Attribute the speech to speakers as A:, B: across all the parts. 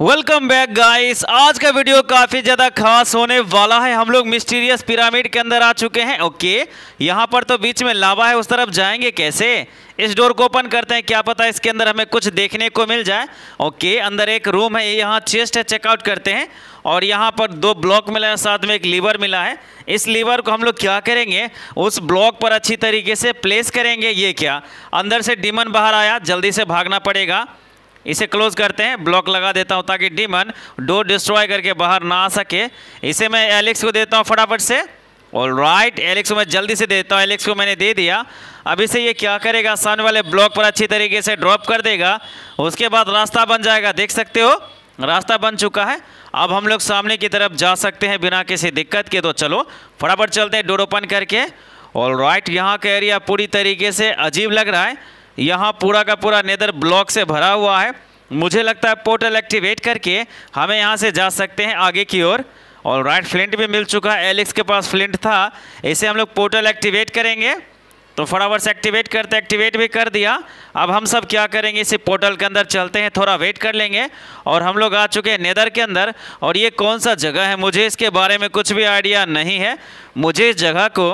A: welcome back guys आज का video काफ़ी ज़्यादा खास होने वाला है हम लोग मिस्टीरियस पिरामिड के अंदर आ चुके हैं ओके यहाँ पर तो बीच में लावा है उस तरफ जाएंगे कैसे इस डोर को ओपन करते हैं क्या पता इसके अंदर हमें कुछ देखने को मिल जाए ओके अंदर एक रूम है यहाँ चेस्ट है चेकआउट करते हैं और यहाँ पर दो ब्लॉक मिला है साथ में एक लीवर मिला है इस लीवर को हम लोग क्या करेंगे उस ब्लॉक पर अच्छी तरीके से प्लेस करेंगे ये क्या अंदर से डिमन बाहर आया जल्दी से भागना पड़ेगा इसे क्लोज करते हैं ब्लॉक लगा देता हूँ ताकि डीमन डोर डिस्ट्रॉय करके बाहर ना आ सके इसे मैं एलेक्स को देता हूँ फटाफट से और राइट एलेक्स को मैं जल्दी से देता हूँ एलेक्स को मैंने दे दिया अभी से ये क्या करेगा सामने वाले ब्लॉक पर अच्छी तरीके से ड्रॉप कर देगा उसके बाद रास्ता बन जाएगा देख सकते हो रास्ता बन चुका है अब हम लोग सामने की तरफ जा सकते हैं बिना किसी दिक्कत के तो चलो फटाफट चलते हैं डोर ओपन करके और राइट यहाँ का एरिया पूरी तरीके से अजीब लग रहा है यहाँ पूरा का पूरा नेदर ब्लॉक से भरा हुआ है मुझे लगता है पोर्टल एक्टिवेट करके हमें यहाँ से जा सकते हैं आगे की ओर और, राइट फ्लिंट भी मिल चुका है एलेक्स के पास फ्लिंट था इसे हम लोग पोर्टल एक्टिवेट करेंगे तो फटाफट से एक्टिवेट करते एक्टिवेट भी कर दिया अब हम सब क्या करेंगे इसे पोर्टल के अंदर चलते हैं थोड़ा वेट कर लेंगे और हम लोग आ चुके हैं नेदर के अंदर और ये कौन सा जगह है मुझे इसके बारे में कुछ भी आइडिया नहीं है मुझे इस जगह को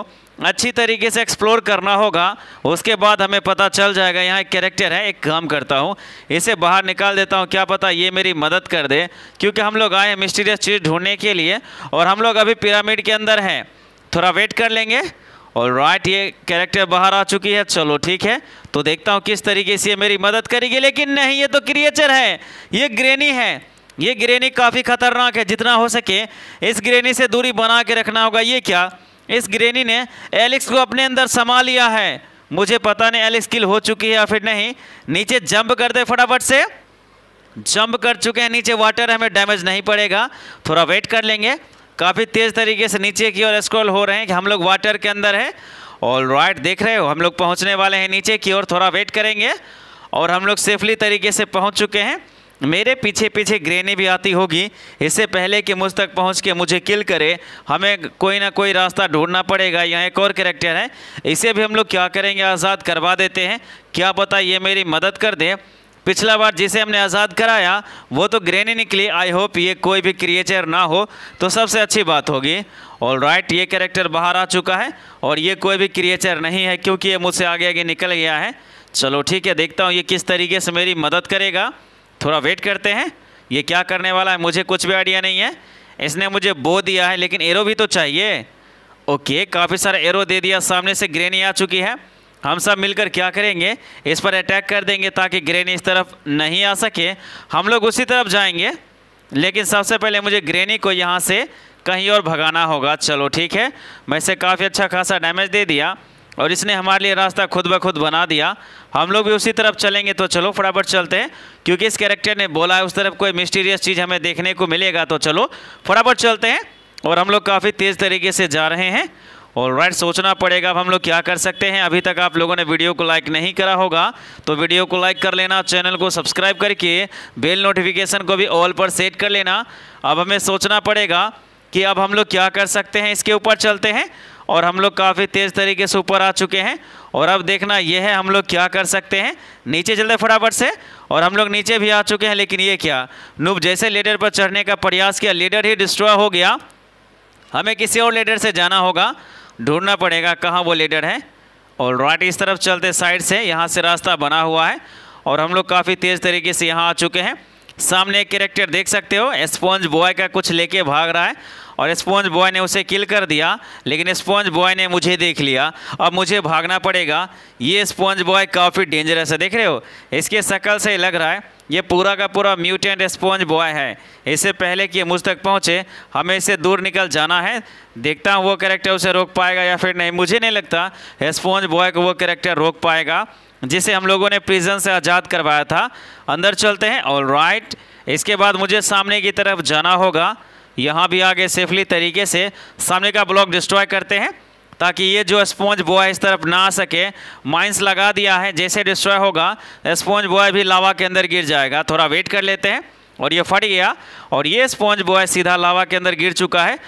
A: अच्छी तरीके से एक्सप्लोर करना होगा उसके बाद हमें पता चल जाएगा यहाँ एक कैरेक्टर है एक काम करता हूँ इसे बाहर निकाल देता हूँ क्या पता ये मेरी मदद कर दे क्योंकि हम लोग आए हैं मिस्टीरियस चीज़ ढूंढने के लिए और हम लोग अभी पिरामिड के अंदर हैं थोड़ा वेट कर लेंगे और राइट ये कैरेक्टर बाहर आ चुकी है चलो ठीक है तो देखता हूँ किस तरीके से ये मेरी मदद करेगी लेकिन नहीं ये तो क्रिएचर है ये ग्रेनी है ये ग्रेनी काफ़ी खतरनाक है जितना हो सके इस ग्रेनी से दूरी बना के रखना होगा ये क्या इस ग्रेनी ने एलिक्स को अपने अंदर समा लिया है मुझे पता नहीं एलिक्स किल हो चुकी है या फिर नहीं नीचे जंप कर दे फटाफट से जंप कर चुके हैं नीचे वाटर हमें डैमेज नहीं पड़ेगा थोड़ा वेट कर लेंगे काफ़ी तेज़ तरीके से नीचे की ओर स्क्रॉल हो रहे हैं कि हम लोग वाटर के अंदर है और राइट देख रहे हो हम लोग पहुंचने वाले हैं नीचे की ओर थोड़ा वेट करेंगे और हम लोग सेफली तरीके से पहुंच चुके हैं मेरे पीछे पीछे ग्रेनी भी आती होगी इससे पहले कि मुझ तक पहुंच के मुझे किल करे हमें कोई ना कोई रास्ता ढूंढना पड़ेगा यहाँ एक और करेक्टर है इसे भी हम लोग क्या करेंगे आज़ाद करवा देते हैं क्या पता ये मेरी मदद कर दे पिछला बार जिसे हमने आज़ाद कराया वो तो ग्रेनी निकली आई होप ये कोई भी क्रिएचर ना हो तो सबसे अच्छी बात होगी और राइट ये कैरेक्टर बाहर आ चुका है और ये कोई भी क्रिएचर नहीं है क्योंकि ये मुझसे आगे आगे निकल गया है चलो ठीक है देखता हूँ ये किस तरीके से मेरी मदद करेगा थोड़ा वेट करते हैं ये क्या करने वाला है मुझे कुछ भी आइडिया नहीं है इसने मुझे बो दिया है लेकिन एरो भी तो चाहिए ओके काफ़ी सारा एरो दे दिया सामने से ग्रेनी आ चुकी है हम सब मिलकर क्या करेंगे इस पर अटैक कर देंगे ताकि ग्रेनी इस तरफ नहीं आ सके हम लोग उसी तरफ जाएंगे लेकिन सबसे पहले मुझे ग्रेनी को यहाँ से कहीं और भगाना होगा चलो ठीक है मैं इसे काफ़ी अच्छा खासा डैमेज दे दिया और इसने हमारे लिए रास्ता खुद ब खुद बना दिया हम लोग भी उसी तरफ चलेंगे तो चलो फटाफट चलते हैं क्योंकि इस कैरेक्टर ने बोला है उस तरफ कोई मिस्टीरियस चीज़ हमें देखने को मिलेगा तो चलो फटाफट चलते हैं और हम लोग काफ़ी तेज़ तरीके से जा रहे हैं और राइट सोचना पड़ेगा अब हम लोग क्या कर सकते हैं अभी तक आप लोगों ने वीडियो को लाइक नहीं करा होगा तो वीडियो को लाइक कर लेना चैनल को सब्सक्राइब करके बेल नोटिफिकेशन को भी ऑल पर सेट कर लेना अब हमें सोचना पड़ेगा कि अब हम लोग क्या कर सकते हैं इसके ऊपर चलते हैं और हम लोग काफ़ी तेज़ तरीके से ऊपर आ चुके हैं और अब देखना यह है हम लोग क्या कर सकते हैं नीचे चलते फटाफट से और हम लोग नीचे भी आ चुके हैं लेकिन ये क्या नूब जैसे लीडर पर चढ़ने का प्रयास किया लीडर ही डिस्ट्रॉय हो गया हमें किसी और लीडर से जाना होगा ढूंढना पड़ेगा कहाँ वो लीडर है और राइट इस तरफ चलते साइड से यहाँ से रास्ता बना हुआ है और हम लोग काफ़ी तेज़ तरीके से यहाँ आ चुके हैं सामने एक कैरेक्टर देख सकते हो स्पॉन्ज बॉय का कुछ लेके भाग रहा है और स्पॉन्ज बॉय ने उसे किल कर दिया लेकिन स्पॉन्ज बॉय ने मुझे देख लिया अब मुझे भागना पड़ेगा ये स्पॉन्ज बॉय काफ़ी डेंजरस है देख रहे हो इसके शक्ल से लग रहा है ये पूरा का पूरा म्यूटेंट स्पॉन्ज बॉय है इससे पहले कि मुझ तक पहुँचे हमें इसे दूर निकल जाना है देखता हूँ वो कैरेक्टर उसे रोक पाएगा या फिर नहीं मुझे नहीं लगता स्पॉन्ज बॉय को वो करेक्टर रोक पाएगा जिसे हम लोगों ने प्रिजन से आज़ाद करवाया था अंदर चलते हैं ऑल राइट इसके बाद मुझे सामने की तरफ जाना होगा यहाँ भी आगे सेफली तरीके से सामने का ब्लॉक डिस्ट्रॉय करते हैं ताकि ये जो स्पॉन्ज बॉय इस तरफ ना आ सके माइंस लगा दिया है जैसे डिस्ट्रॉय होगा स्पॉन्ज बॉय भी लावा के अंदर गिर जाएगा थोड़ा वेट कर लेते हैं और ये फट गया और ये स्पॉन्ज बॉय सीधा लावा के अंदर गिर चुका है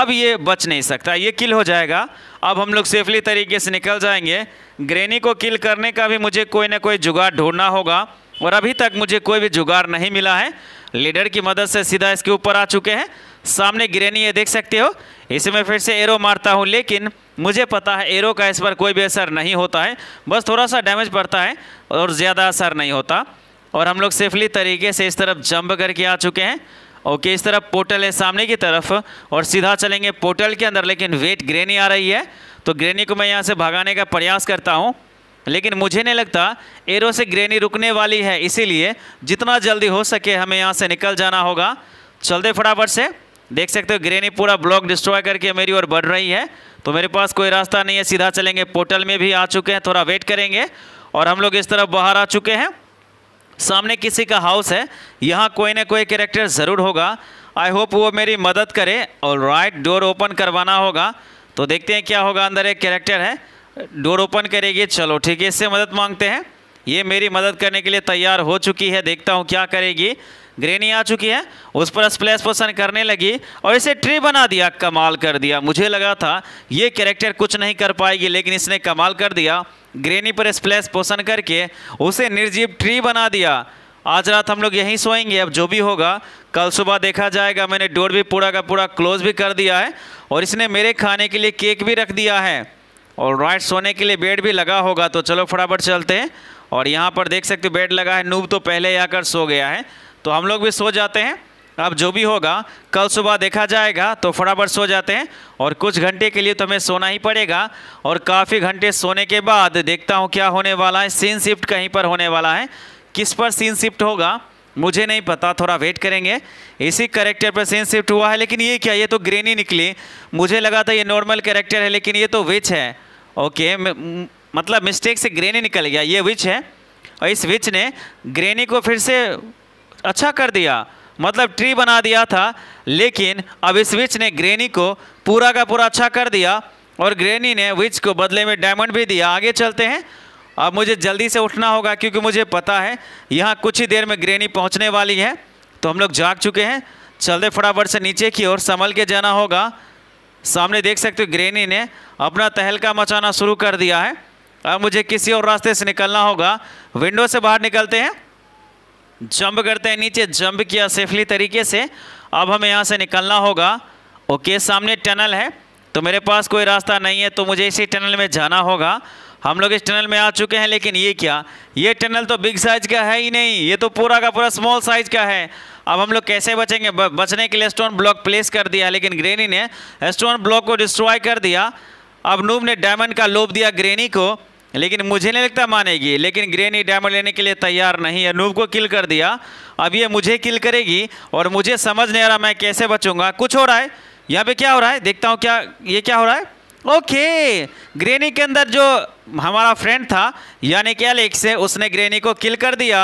A: अब ये बच नहीं सकता ये किल हो जाएगा अब हम लोग सेफली तरीके से निकल जाएंगे ग्रेनी को किल करने का भी मुझे कोई ना कोई जुगाड़ ढूंढना होगा और अभी तक मुझे कोई भी जुगाड़ नहीं मिला है लीडर की मदद से सीधा इसके ऊपर आ चुके हैं सामने ग्रेनी है देख सकते हो इसे मैं फिर से एरो मारता हूँ लेकिन मुझे पता है एरो का इस पर कोई भी असर नहीं होता है बस थोड़ा सा डैमेज पड़ता है और ज़्यादा असर नहीं होता और हम लोग सेफली तरीके से इस तरफ जंप करके आ चुके हैं ओके इस तरफ पोर्टल है सामने की तरफ और सीधा चलेंगे पोर्टल के अंदर लेकिन वेट ग्रेनी आ रही है तो ग्रेनी को मैं यहाँ से भगाने का प्रयास करता हूँ लेकिन मुझे नहीं लगता एरो से ग्रेनी रुकने वाली है इसीलिए जितना जल्दी हो सके हमें यहाँ से निकल जाना होगा चलते फटाफट से देख सकते हो ग्रेनी पूरा ब्लॉक डिस्ट्रॉय करके मेरी ओर बढ़ रही है तो मेरे पास कोई रास्ता नहीं है सीधा चलेंगे पोर्टल में भी आ चुके हैं थोड़ा वेट करेंगे और हम लोग इस तरफ बाहर आ चुके हैं सामने किसी का हाउस है यहाँ कोई ना कोई कैरेक्टर ज़रूर होगा आई होप वो मेरी मदद करे और राइट डोर ओपन करवाना होगा तो देखते हैं क्या होगा अंदर एक कैरेक्टर है डोर ओपन करेगी चलो ठीक है इससे मदद मांगते हैं ये मेरी मदद करने के लिए तैयार हो चुकी है देखता हूँ क्या करेगी ग्रेनी आ चुकी है उस पर स्प्लैश पोषण करने लगी और इसे ट्री बना दिया कमाल कर दिया मुझे लगा था ये कैरेक्टर कुछ नहीं कर पाएगी लेकिन इसने कमाल कर दिया ग्रेनी पर स्प्लैश पोषण करके उसे निर्जीव ट्री बना दिया आज रात हम लोग यहीं सोएंगे अब जो भी होगा कल सुबह देखा जाएगा मैंने डोर भी पूरा का पूरा क्लोज भी कर दिया है और इसने मेरे खाने के लिए केक भी रख दिया है और राइट सोने के लिए बेड भी लगा होगा तो चलो फटाफट चलते हैं और यहाँ पर देख सकते हो बेड लगा है नूब तो पहले ही आकर सो गया है तो हम लोग भी सो जाते हैं अब जो भी होगा कल सुबह देखा जाएगा तो फटाफट सो जाते हैं और कुछ घंटे के लिए तो हमें सोना ही पड़ेगा और काफ़ी घंटे सोने के बाद देखता हूँ क्या होने वाला है सीन शिफ्ट कहीं पर होने वाला है किस पर सीन शिफ्ट होगा मुझे नहीं पता थोड़ा वेट करेंगे इसी करेक्टर पर सीन शिफ्ट हुआ है लेकिन ये क्या ये तो ग्रेन ही निकली मुझे लगा था ये नॉर्मल कैरेक्टर है लेकिन ये तो विच है ओके मतलब मिस्टेक से ग्रेन ही निकल गया ये विच है और इस विच ने ग्रेनी को फिर से अच्छा कर दिया मतलब ट्री बना दिया था लेकिन अब इस विच ने ग्रेनी को पूरा का पूरा अच्छा कर दिया और ग्रेनी ने विच को बदले में डायमंड भी दिया आगे चलते हैं अब मुझे जल्दी से उठना होगा क्योंकि मुझे पता है यहाँ कुछ ही देर में ग्रेनी पहुँचने वाली है तो हम लोग जाग चुके हैं चलते फटाफट से नीचे की ओर संभल के जाना होगा सामने देख सकते हो ग्रेनी ने अपना तहलका मचाना शुरू कर दिया है अब मुझे किसी और रास्ते से निकलना होगा विंडो से बाहर निकलते हैं जंप करते हैं नीचे जंप किया सेफली तरीके से अब हमें यहाँ से निकलना होगा ओके सामने टनल है तो मेरे पास कोई रास्ता नहीं है तो मुझे इसी टनल में जाना होगा हम लोग इस टनल में आ चुके हैं लेकिन ये क्या ये टनल तो बिग साइज का है ही नहीं ये तो पूरा का पूरा स्मॉल साइज का है अब हम लोग कैसे बचेंगे बचने के लिए स्टोन ब्लॉक प्लेस कर दिया लेकिन ग्रेनी ने स्टोन ब्लॉक को डिस्ट्रॉय कर दिया अब नूब ने डायमंड का लोप दिया ग्रेनी को लेकिन मुझे नहीं लगता मानेगी लेकिन ग्रेनी डायमंड लेने के लिए तैयार नहीं है नूब को किल कर दिया अब ये मुझे किल करेगी और मुझे समझ नहीं आ रहा मैं कैसे बचूंगा कुछ हो रहा है यहाँ पे क्या हो रहा है देखता हूँ क्या ये क्या हो रहा है ओके ग्रेनी के अंदर जो हमारा फ्रेंड था यानी कि एलेक्स है उसने ग्रेनी को किल कर दिया